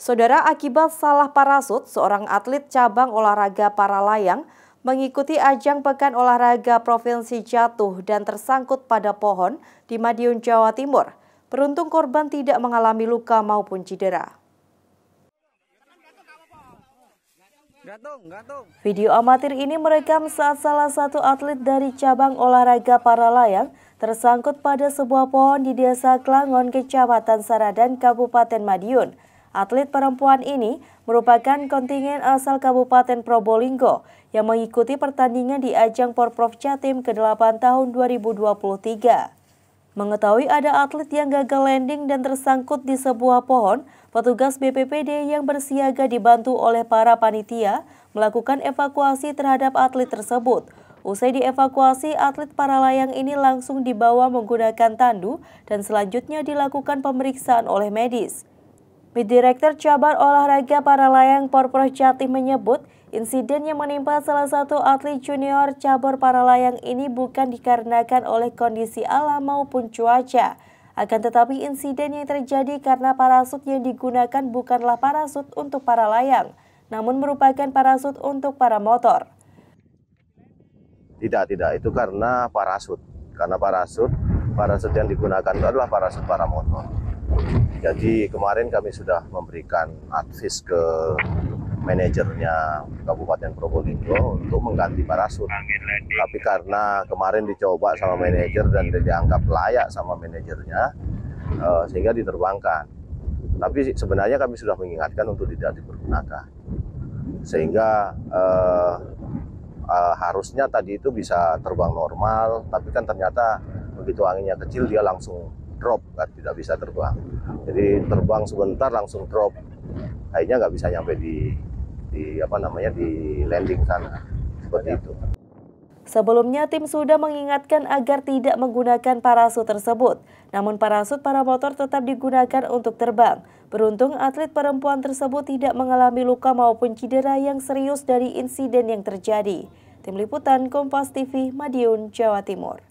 Saudara, akibat salah parasut, seorang atlet cabang olahraga para layang mengikuti ajang Pekan Olahraga Provinsi jatuh dan tersangkut pada pohon di Madiun, Jawa Timur. Beruntung korban tidak mengalami luka maupun cedera. Video amatir ini merekam saat salah satu atlet dari cabang olahraga para layang tersangkut pada sebuah pohon di Desa Klangon, Kecamatan Saradan, Kabupaten Madiun. Atlet perempuan ini merupakan kontingen asal Kabupaten Probolinggo yang mengikuti pertandingan di ajang Porprov Jatim ke-8 tahun 2023. Mengetahui ada atlet yang gagal landing dan tersangkut di sebuah pohon, petugas BPPD yang bersiaga dibantu oleh para panitia melakukan evakuasi terhadap atlet tersebut. Usai dievakuasi, atlet para layang ini langsung dibawa menggunakan tandu dan selanjutnya dilakukan pemeriksaan oleh medis. Direktur Cabar Olahraga Para Layang Porpro Jatim menyebut, insiden yang menimpa salah satu atlet junior cabur para layang ini bukan dikarenakan oleh kondisi alam maupun cuaca. Akan tetapi insiden yang terjadi karena parasut yang digunakan bukanlah parasut untuk para layang, namun merupakan parasut untuk para motor. Tidak, tidak. Itu karena parasut. Karena parasut, parasut yang digunakan itu adalah parasut para motor. Jadi kemarin kami sudah memberikan advis ke manajernya Kabupaten Probolinggo untuk mengganti parasut. Tapi karena kemarin dicoba sama manajer dan dianggap layak sama manajernya, uh, sehingga diterbangkan. Tapi sebenarnya kami sudah mengingatkan untuk tidak dipergunakan, sehingga uh, uh, harusnya tadi itu bisa terbang normal, tapi kan ternyata begitu anginnya kecil dia langsung drop kan tidak bisa terbang jadi terbang sebentar langsung drop akhirnya nggak bisa nyampe di di apa namanya di landing sana seperti itu Sebelumnya tim sudah mengingatkan agar tidak menggunakan parasut tersebut. Namun parasut para motor tetap digunakan untuk terbang. Beruntung atlet perempuan tersebut tidak mengalami luka maupun cedera yang serius dari insiden yang terjadi. Tim Liputan Kompas TV Madiun, Jawa Timur.